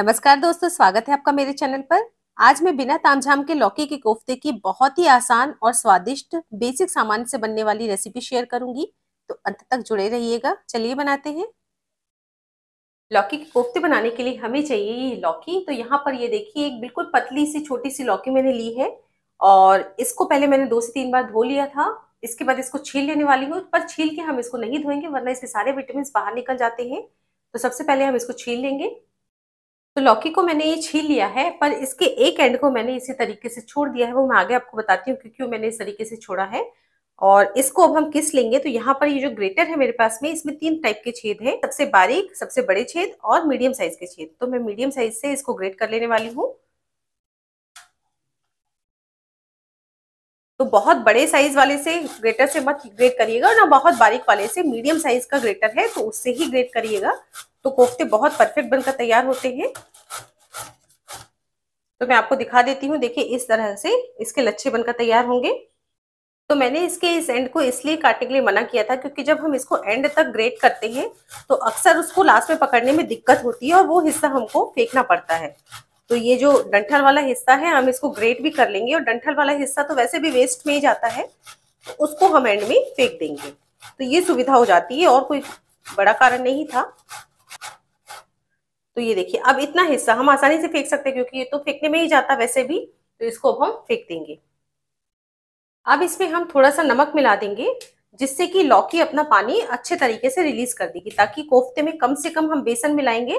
नमस्कार दोस्तों स्वागत है आपका मेरे चैनल पर आज मैं बिना तामझाम के लौकी के कोफ्ते की बहुत ही आसान और स्वादिष्ट बेसिक सामान से बनने वाली रेसिपी शेयर करूंगी तो अंत तक जुड़े रहिएगा चलिए बनाते हैं लौकी के कोफ्ते बनाने के लिए हमें चाहिए ये लौकी तो यहाँ पर ये देखिए एक बिल्कुल पतली सी छोटी सी लौकी मैंने ली है और इसको पहले मैंने दो से तीन बार धो लिया था इसके बाद इसको छील लेने वाली हूँ पर छील के हम इसको नहीं धोएंगे वरना इसके सारे विटामिन बाहर निकल जाते हैं तो सबसे पहले हम इसको छील लेंगे तो लौकी को मैंने ये छील लिया है पर इसके एक एंड को मैंने इसी तरीके से छोड़ दिया है वो मैं आगे आपको बताती हूँ क्योंकि मैंने इस तरीके से छोड़ा है और इसको अब हम किस लेंगे तो यहाँ पर ये जो ग्रेटर है मेरे पास में इसमें तीन टाइप के छेद हैं सबसे बारीक सबसे बड़े छेद और मीडियम साइज के छेद तो मैं मीडियम साइज से इसको ग्रेट कर लेने वाली हूँ तो बहुत बड़े साइज वाले से ग्रेटर से मत ग्रेट करिएगा ना बहुत बारीक वाले से मीडियम साइज का ग्रेटर है तो उससे ही ग्रेट करिएगा तो कोफ्ते बहुत परफेक्ट बनकर तैयार होते हैं तो मैं आपको दिखा देती हूँ देखिए इस तरह से इसके लच्छे बनकर तैयार होंगे तो मैंने इसके इस एंड को इसलिए काटने के लिए मना किया था क्योंकि जब हम इसको एंड तक ग्रेट करते हैं तो अक्सर उसको लास्ट में पकड़ने में दिक्कत होती है और वो हिस्सा हमको फेंकना पड़ता है तो ये जो डंठल वाला हिस्सा है हम इसको ग्रेट भी कर लेंगे और डंठल वाला हिस्सा तो वैसे भी वेस्ट में ही जाता है तो उसको हम एंड में फेंक देंगे तो ये सुविधा हो जाती है और कोई बड़ा कारण नहीं था तो ये देखिए अब इतना हिस्सा हम आसानी से फेंक सकते हैं क्योंकि ये तो फेंकने में ही जाता वैसे भी तो इसको अब हम फेंक देंगे अब इसमें हम थोड़ा सा नमक मिला देंगे जिससे कि लौकी अपना पानी अच्छे तरीके से रिलीज कर देगी ताकि कोफ्ते में कम से कम हम बेसन मिलाएंगे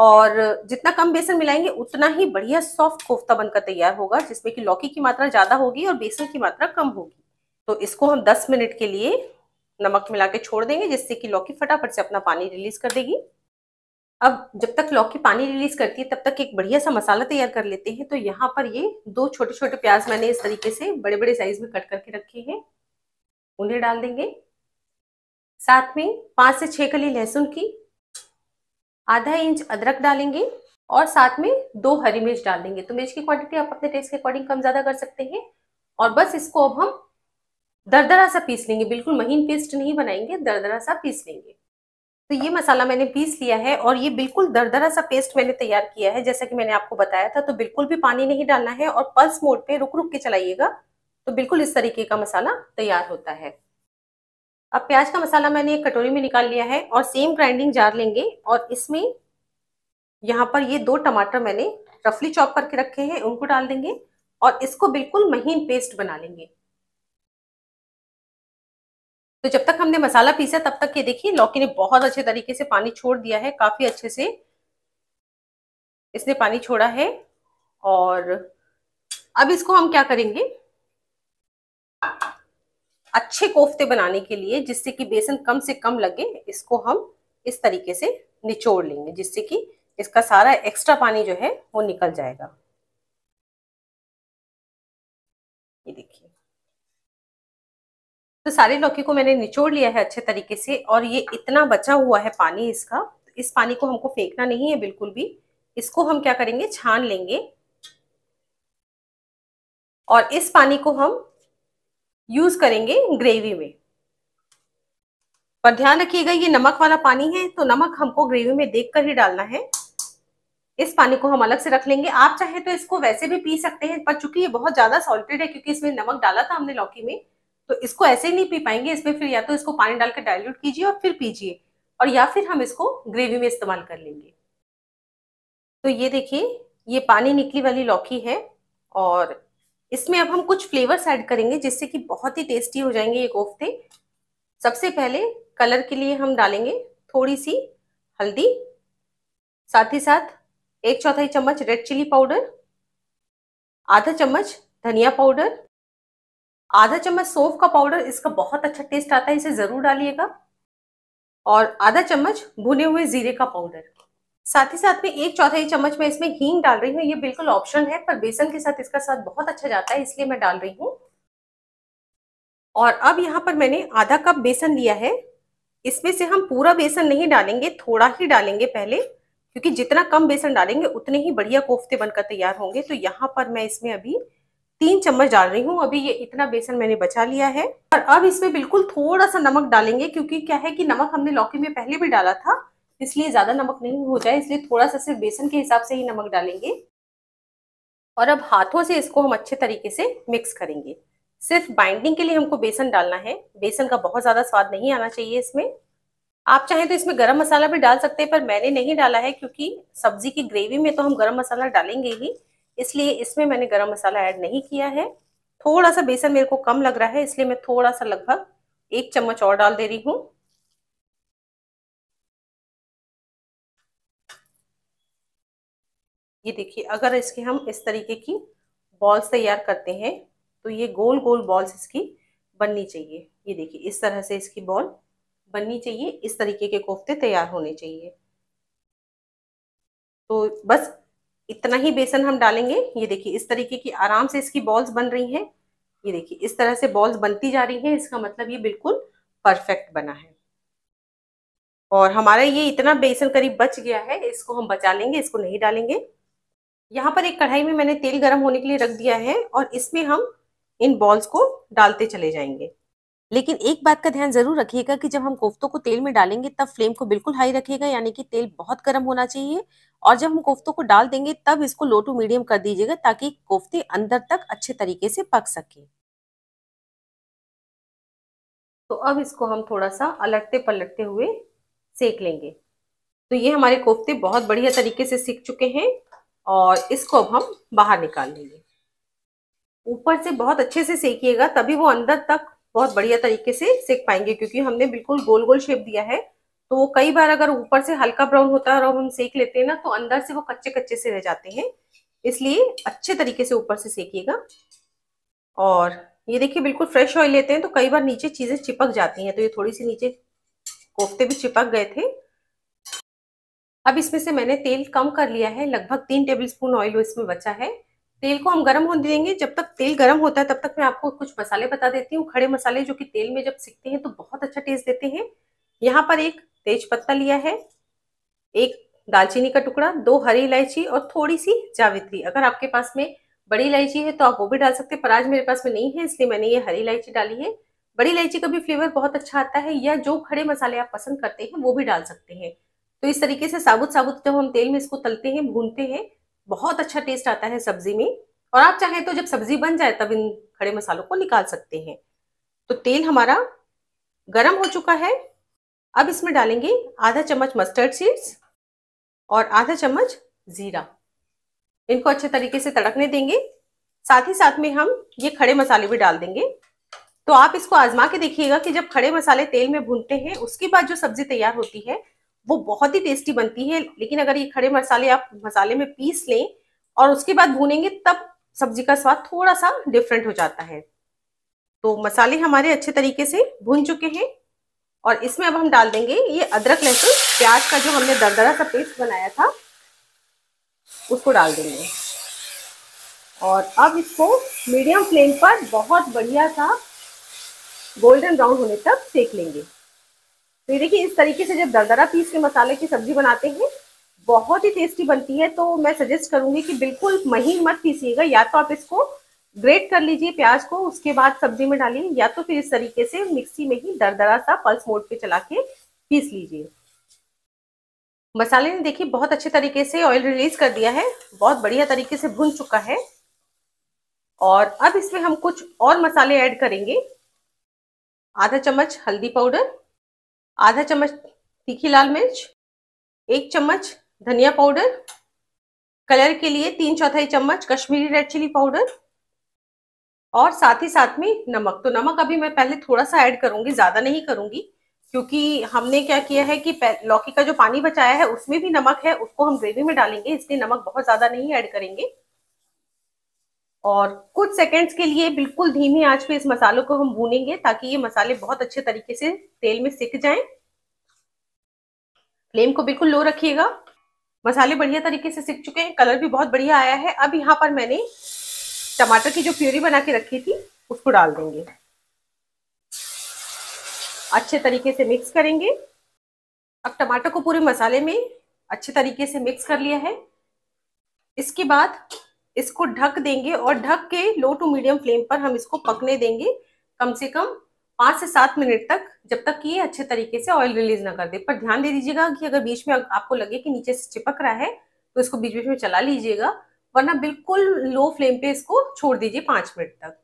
और जितना कम बेसन मिलाएंगे उतना ही बढ़िया सॉफ्ट कोफ्ता बनकर तैयार होगा जिसमें कि लौकी की मात्रा ज़्यादा होगी और बेसन की मात्रा कम होगी तो इसको हम 10 मिनट के लिए नमक मिला के छोड़ देंगे जिससे कि लौकी फटाफट से अपना पानी रिलीज कर देगी अब जब तक लौकी पानी रिलीज करती है तब तक एक बढ़िया सा मसाला तैयार कर लेते हैं तो यहाँ पर ये दो छोटे छोटे प्याज मैंने इस तरीके से बड़े बड़े साइज में कट करके रखे हैं उन्हें डाल देंगे साथ में पाँच से छः कली लहसुन की आधा इंच अदरक डालेंगे और साथ में दो हरी मिर्च डाल देंगे तो मिर्च की क्वांटिटी आप अपने टेस्ट के अकॉर्डिंग कम ज्यादा कर सकते हैं और बस इसको अब हम दरदरा सा पीस लेंगे बिल्कुल महीन पेस्ट नहीं बनाएंगे दरदरा सा पीस लेंगे तो ये मसाला मैंने पीस लिया है और ये बिल्कुल दरदरा सा पेस्ट मैंने तैयार किया है जैसा कि मैंने आपको बताया था तो बिल्कुल भी पानी नहीं डालना है और पल्स मोड पे रुक रुक के चलाइएगा तो बिल्कुल इस तरीके का मसाला तैयार होता है अब प्याज का मसाला मैंने एक कटोरी में निकाल लिया है और सेम ग्राइंडिंग जार लेंगे और इसमें यहाँ पर ये दो टमाटर मैंने रफली चॉप करके रखे हैं उनको डाल देंगे और इसको बिल्कुल महीन पेस्ट बना लेंगे तो जब तक हमने मसाला पीसा तब तक ये देखिए लौकी ने बहुत अच्छे तरीके से पानी छोड़ दिया है काफी अच्छे से इसने पानी छोड़ा है और अब इसको हम क्या करेंगे अच्छे कोफ्ते बनाने के लिए जिससे कि बेसन कम से कम लगे इसको हम इस तरीके से निचोड़ लेंगे जिससे कि इसका सारा एक्स्ट्रा पानी जो है वो निकल जाएगा ये देखिए तो सारे लौकी को मैंने निचोड़ लिया है अच्छे तरीके से और ये इतना बचा हुआ है पानी इसका इस पानी को हमको फेंकना नहीं है बिल्कुल भी इसको हम क्या करेंगे छान लेंगे और इस पानी को हम यूज करेंगे ग्रेवी में पर ध्यान रखिएगा ये नमक वाला पानी है तो नमक हमको ग्रेवी में देख कर ही डालना है इस पानी को हम अलग से रख लेंगे आप चाहे तो इसको वैसे भी पी सकते हैं पर चूंकि ये बहुत ज्यादा सॉल्टेड है क्योंकि इसमें नमक डाला था हमने लौकी में तो इसको ऐसे ही नहीं पी पाएंगे इसमें फिर या तो इसको पानी डालकर डाइल्यूट कीजिए और फिर पीजिए और या फिर हम इसको ग्रेवी में इस्तेमाल कर लेंगे तो ये देखिए ये पानी निकली वाली लौकी है और इसमें अब हम कुछ फ्लेवर्स ऐड करेंगे जिससे कि बहुत ही टेस्टी हो जाएंगे ये कोफ्ते सबसे पहले कलर के लिए हम डालेंगे थोड़ी सी हल्दी साथ ही साथ एक चौथाई चम्मच रेड चिली पाउडर आधा चम्मच धनिया पाउडर आधा चम्मच सौंफ का पाउडर इसका बहुत अच्छा टेस्ट आता है इसे ज़रूर डालिएगा और आधा चम्मच भुने हुए जीरे का पाउडर साथ ही साथ में एक चौथाई चम्मच में इसमें हींग डाल रही हूँ ये बिल्कुल ऑप्शन है पर बेसन के साथ इसका स्वाद बहुत अच्छा जाता है इसलिए मैं डाल रही हूँ और अब यहाँ पर मैंने आधा कप बेसन लिया है इसमें से हम पूरा बेसन नहीं डालेंगे थोड़ा ही डालेंगे पहले क्योंकि जितना कम बेसन डालेंगे उतने ही बढ़िया कोफ्ते बनकर तैयार होंगे तो यहाँ पर मैं इसमें अभी तीन चम्मच डाल रही हूँ अभी ये इतना बेसन मैंने बचा लिया है और अब इसमें बिल्कुल थोड़ा सा नमक डालेंगे क्योंकि क्या है कि नमक हमने लौकी में पहले भी डाला था इसलिए ज़्यादा नमक नहीं हो जाए इसलिए थोड़ा सा सिर्फ बेसन के हिसाब से ही नमक डालेंगे और अब हाथों से इसको हम अच्छे तरीके से मिक्स करेंगे सिर्फ बाइंडिंग के लिए हमको बेसन डालना है बेसन का बहुत ज़्यादा स्वाद नहीं आना चाहिए इसमें आप चाहें तो इसमें गरम मसाला भी डाल सकते हैं पर मैंने नहीं डाला है क्योंकि सब्जी की ग्रेवी में तो हम गरम मसाला डालेंगे ही इसलिए इसमें मैंने गरम मसाला ऐड नहीं किया है थोड़ा सा बेसन मेरे को कम लग रहा है इसलिए मैं थोड़ा सा लगभग एक चम्मच और डाल दे रही हूँ ये देखिए अगर इसके हम इस तरीके की बॉल्स तैयार करते हैं तो ये गोल गोल बॉल्स इसकी बननी चाहिए ये देखिए इस तरह से इसकी बॉल बननी चाहिए इस तरीके के कोफ्ते तैयार होने चाहिए तो बस इतना ही बेसन हम डालेंगे ये देखिए इस तरीके की आराम से इसकी बॉल्स बन रही हैं ये देखिए इस तरह से बॉल्स बनती जा रही हैं इसका मतलब ये बिल्कुल परफेक्ट बना है और हमारा ये इतना बेसन करीब बच गया है इसको हम बचा लेंगे इसको नहीं डालेंगे यहाँ पर एक कढ़ाई में मैंने तेल गर्म होने के लिए रख दिया है और इसमें हम इन बॉल्स को डालते चले जाएंगे लेकिन एक बात का ध्यान जरूर रखिएगा कि जब हम कोफ्तों को तेल में डालेंगे तब फ्लेम को बिल्कुल हाई रखिएगा यानी कि तेल बहुत गर्म होना चाहिए और जब हम कोफ्तों को डाल देंगे तब इसको लो टू मीडियम कर दीजिएगा ताकि कोफ्ते अंदर तक अच्छे तरीके से पक सके तो अब इसको हम थोड़ा सा अलटते पलटते हुए सेक लेंगे तो ये हमारे कोफ्ते बहुत बढ़िया तरीके से सीख चुके हैं और इसको अब हम बाहर निकाल लेंगे ऊपर से बहुत अच्छे से सेकिएगा तभी वो अंदर तक बहुत बढ़िया तरीके से सेक पाएंगे क्योंकि हमने बिल्कुल गोल गोल शेप दिया है तो वो कई बार अगर ऊपर से हल्का ब्राउन होता है और हम सेक लेते हैं ना तो अंदर से वो कच्चे कच्चे से रह जाते हैं इसलिए अच्छे तरीके से ऊपर से सेकिएगा और ये देखिए बिल्कुल फ्रेश ऑयल लेते हैं तो कई बार नीचे चीज़ें चिपक जाती हैं तो ये थोड़ी सी नीचे कोफ्ते भी चिपक गए थे अब इसमें से मैंने तेल कम कर लिया है लगभग तीन टेबल स्पून ऑयल इसमें बचा है तेल को हम गर्म होने देंगे जब तक तेल गर्म होता है तब तक मैं आपको कुछ मसाले बता देती हूँ खड़े मसाले जो कि तेल में जब सीखते हैं तो बहुत अच्छा टेस्ट देते हैं यहाँ पर एक तेज पत्ता लिया है एक दालचीनी का टुकड़ा दो हरी इलायची और थोड़ी सी जावित्री अगर आपके पास में बड़ी इलायची है तो आप वो भी डाल सकते हैं पर आज मेरे पास में नहीं है इसलिए मैंने ये हरी इलायची डाली है बड़ी इलायची का भी फ्लेवर बहुत अच्छा आता है या जो खड़े मसाले आप पसंद करते हैं वो भी डाल सकते हैं तो इस तरीके से साबुत साबुत जब हम तेल में इसको तलते हैं भूनते हैं बहुत अच्छा टेस्ट आता है सब्जी में और आप चाहें तो जब सब्जी बन जाए तब इन खड़े मसालों को निकाल सकते हैं तो तेल हमारा गर्म हो चुका है अब इसमें डालेंगे आधा चम्मच मस्टर्ड सीड्स और आधा चम्मच जीरा इनको अच्छे तरीके से तड़कने देंगे साथ ही साथ में हम ये खड़े मसाले भी डाल देंगे तो आप इसको आजमा के देखिएगा कि जब खड़े मसाले तेल में भूनते हैं उसके बाद जो सब्जी तैयार होती है वो बहुत ही टेस्टी बनती है लेकिन अगर ये खड़े मसाले आप मसाले में पीस लें और उसके बाद भूनेंगे तब सब्जी का स्वाद थोड़ा सा डिफरेंट हो जाता है तो मसाले हमारे अच्छे तरीके से भून चुके हैं और इसमें अब हम डाल देंगे ये अदरक लहसुन प्याज का जो हमने दरदरा सा पेस्ट बनाया था उसको डाल देंगे और अब इसको मीडियम फ्लेम पर बहुत बढ़िया सा गोल्डन ब्राउन होने तक सेक लेंगे तो ये देखिए इस तरीके से जब दरदरा पीस के मसाले की सब्जी बनाते हैं बहुत ही टेस्टी बनती है तो मैं सजेस्ट करूंगी कि बिल्कुल महीन मत पीसिएगा या तो आप इसको ग्रेट कर लीजिए प्याज को उसके बाद सब्जी में डालिए या तो फिर इस तरीके से मिक्सी में ही दरदरा सा पल्स मोड पे चला के पीस लीजिए मसाले ने देखिए बहुत अच्छे तरीके से ऑयल रिलीज कर दिया है बहुत बढ़िया तरीके से भुन चुका है और अब इसमें हम कुछ और मसाले ऐड करेंगे आधा चम्मच हल्दी पाउडर आधा चम्मच तीखी लाल मिर्च एक चम्मच धनिया पाउडर कलर के लिए तीन चौथाई चम्मच कश्मीरी रेड चिली पाउडर और साथ ही साथ में नमक तो नमक अभी मैं पहले थोड़ा सा ऐड करूंगी ज्यादा नहीं करूंगी क्योंकि हमने क्या किया है कि लौकी का जो पानी बचाया है उसमें भी नमक है उसको हम ग्रेवी में डालेंगे इसलिए नमक बहुत ज्यादा नहीं ऐड करेंगे और कुछ सेकंड्स के लिए बिल्कुल धीमी आंच पे इस मसालों को हम भूनेंगे ताकि ये मसाले बहुत अच्छे तरीके से तेल में सिक जाएं फ्लेम को बिल्कुल लो रखिएगा मसाले बढ़िया तरीके से सिक चुके हैं कलर भी बहुत बढ़िया आया है अब यहाँ पर मैंने टमाटर की जो प्यूरी बना के रखी थी उसको डाल देंगे अच्छे तरीके से मिक्स करेंगे अब टमाटर को पूरे मसाले में अच्छे तरीके से मिक्स कर लिया है इसके बाद इसको ढक देंगे और ढक के लो टू मीडियम फ्लेम पर हम इसको पकने देंगे कम से कम पाँच से सात मिनट तक जब तक कि ये अच्छे तरीके से ऑयल रिलीज ना कर दे पर ध्यान दे दीजिएगा कि अगर बीच में आपको लगे कि नीचे से चिपक रहा है तो इसको बीच बीच में चला लीजिएगा वरना बिल्कुल लो फ्लेम पे इसको छोड़ दीजिए पाँच मिनट तक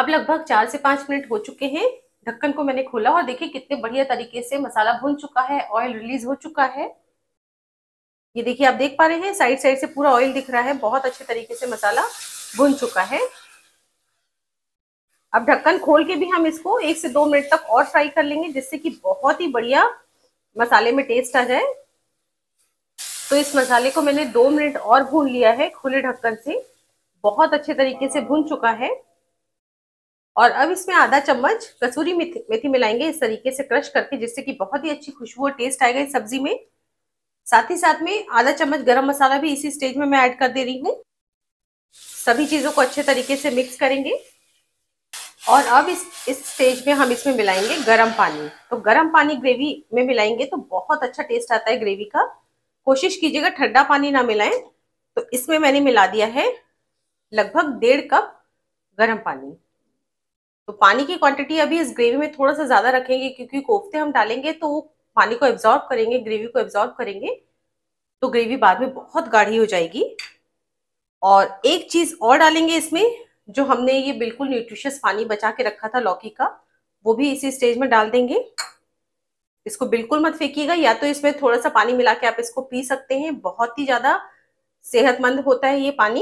अब लगभग चार से पाँच मिनट हो चुके हैं ढक्कन को मैंने खोला और देखिए कितने बढ़िया तरीके से मसाला भुन चुका है ऑयल रिलीज हो चुका है ये देखिए आप देख पा रहे हैं साइड साइड से पूरा ऑयल दिख रहा है बहुत अच्छे तरीके से मसाला भुन चुका है अब ढक्कन खोल के भी हम इसको एक से दो मिनट तक और फ्राई कर लेंगे जिससे कि बहुत ही बढ़िया मसाले में टेस्ट आ जाए तो इस मसाले को मैंने दो मिनट और भून लिया है खुले ढक्कन से बहुत अच्छे तरीके से भून चुका है और अब इसमें आधा चम्मच कसूरी मेथी मिलाएंगे इस तरीके से क्रश करके जिससे कि बहुत ही अच्छी खुशबू और टेस्ट आएगा इस सब्जी में साथ ही साथ में आधा चम्मच गरम मसाला भी इसी स्टेज में मैं ऐड कर दे रही हूँ सभी चीज़ों को अच्छे तरीके से मिक्स करेंगे और अब इस इस स्टेज में हम इसमें मिलाएंगे गरम पानी तो गरम पानी ग्रेवी में मिलाएंगे तो बहुत अच्छा टेस्ट आता है ग्रेवी का कोशिश कीजिएगा ठंडा पानी ना मिलाएं तो इसमें मैंने मिला दिया है लगभग डेढ़ कप गरम पानी तो पानी की क्वांटिटी अभी इस ग्रेवी में थोड़ा सा ज़्यादा रखेंगे क्योंकि कोफ्ते हम डालेंगे तो पानी को एब्जॉर्ब करेंगे ग्रेवी को एब्जॉर्ब करेंगे तो ग्रेवी बाद में बहुत गाढ़ी हो जाएगी और एक चीज़ और डालेंगे इसमें जो हमने ये बिल्कुल न्यूट्रिशियस पानी बचा के रखा था लौकी का वो भी इसी स्टेज में डाल देंगे इसको बिल्कुल मत फेंकिएगा या तो इसमें थोड़ा सा पानी मिला के आप इसको पी सकते हैं बहुत ही ज़्यादा सेहतमंद होता है ये पानी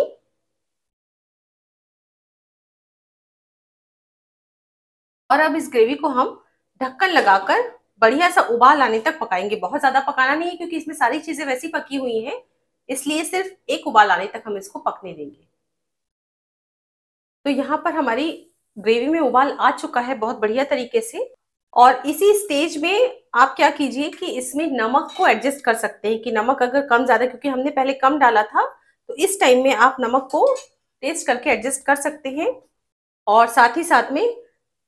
और अब इस ग्रेवी को हम ढक्कन लगाकर बढ़िया सा उबाल आने तक पकाएंगे बहुत ज्यादा पकाना नहीं है क्योंकि इसमें सारी चीजें वैसी पकी हुई हैं इसलिए सिर्फ एक उबाल आने तक हम इसको पकने देंगे तो यहाँ पर हमारी ग्रेवी में उबाल आ चुका है बहुत बढ़िया तरीके से और इसी स्टेज में आप क्या कीजिए कि इसमें नमक को एडजस्ट कर सकते हैं कि नमक अगर कम ज़्यादा क्योंकि हमने पहले कम डाला था तो इस टाइम में आप नमक को टेस्ट करके एडजस्ट कर सकते हैं और साथ ही साथ में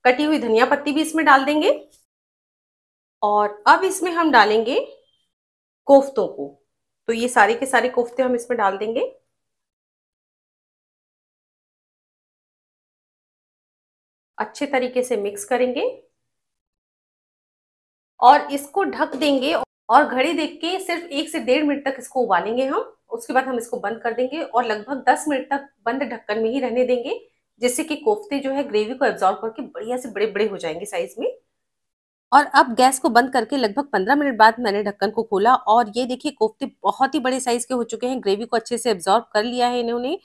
कटी हुई धनिया पत्ती भी इसमें डाल देंगे और अब इसमें हम डालेंगे कोफ्तों को तो ये सारे के सारे कोफ्ते हम इसमें डाल देंगे अच्छे तरीके से मिक्स करेंगे और इसको ढक देंगे और घड़ी देख के सिर्फ एक से डेढ़ मिनट तक इसको उबालेंगे हम उसके बाद हम इसको बंद कर देंगे और लगभग दस मिनट तक बंद ढक्कन में ही रहने देंगे जिससे कि कोफ्ते जो है ग्रेवी को एब्जॉर्व करके बढ़िया से बड़े बड़े हो जाएंगे साइज में और अब गैस को बंद करके लगभग पंद्रह मिनट बाद मैंने ढक्कन को खोला और ये देखिए कोफ्ते बहुत ही बड़े साइज के हो चुके हैं ग्रेवी को अच्छे से एब्जॉर्ब कर लिया है इन्होंने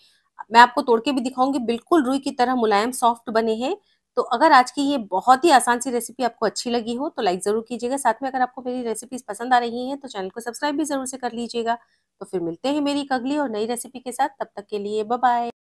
मैं आपको तोड़ के भी दिखाऊंगी बिल्कुल रुई की तरह मुलायम सॉफ्ट बने हैं तो अगर आज की ये बहुत ही आसान सी रेसिपी आपको अच्छी लगी हो तो लाइक ज़रूर कीजिएगा साथ में अगर आपको मेरी रेसिपीज पसंद आ रही हैं तो चैनल को सब्सक्राइब भी ज़रूर से कर लीजिएगा तो फिर मिलते हैं मेरी एक अगली और नई रेसिपी के साथ तब तक के लिए बाय